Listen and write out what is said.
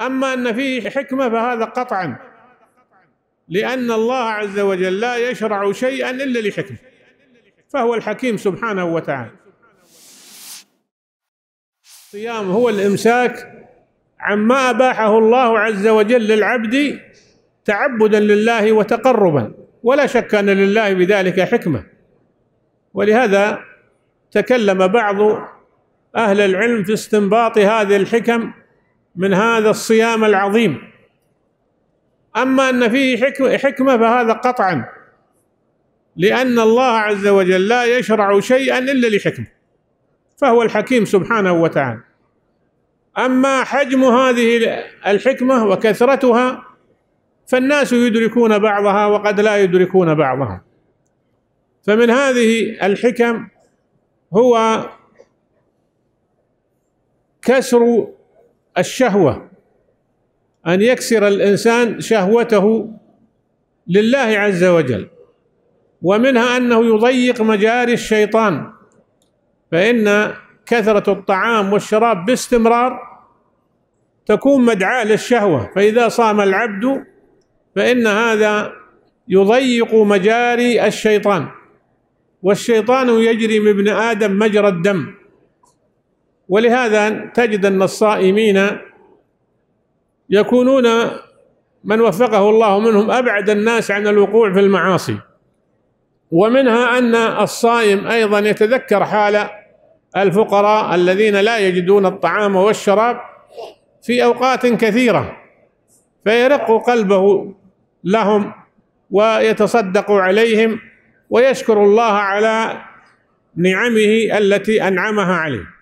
أما أن فيه حكمة فهذا قطعا لأن الله عز وجل لا يشرع شيئا إلا لحكمة فهو الحكيم سبحانه وتعالى الصيام هو الإمساك عما أباحه الله عز وجل للعبد تعبدا لله وتقربا ولا شك أن لله بذلك حكمة ولهذا تكلم بعض أهل العلم في استنباط هذه الحكم من هذا الصيام العظيم أما أن فيه حكمة فهذا قطعا لأن الله عز وجل لا يشرع شيئا إلا لحكمة فهو الحكيم سبحانه وتعالى أما حجم هذه الحكمة وكثرتها فالناس يدركون بعضها وقد لا يدركون بعضها فمن هذه الحكم هو كسر الشهوه ان يكسر الانسان شهوته لله عز وجل ومنها انه يضيق مجاري الشيطان فان كثره الطعام والشراب باستمرار تكون مدعاه للشهوه فاذا صام العبد فان هذا يضيق مجاري الشيطان والشيطان يجري من ابن ادم مجرى الدم ولهذا تجد أن الصائمين يكونون من وفقه الله منهم أبعد الناس عن الوقوع في المعاصي ومنها أن الصائم أيضا يتذكر حال الفقراء الذين لا يجدون الطعام والشراب في أوقات كثيرة فيرق قلبه لهم ويتصدق عليهم ويشكر الله على نعمه التي أنعمها عليه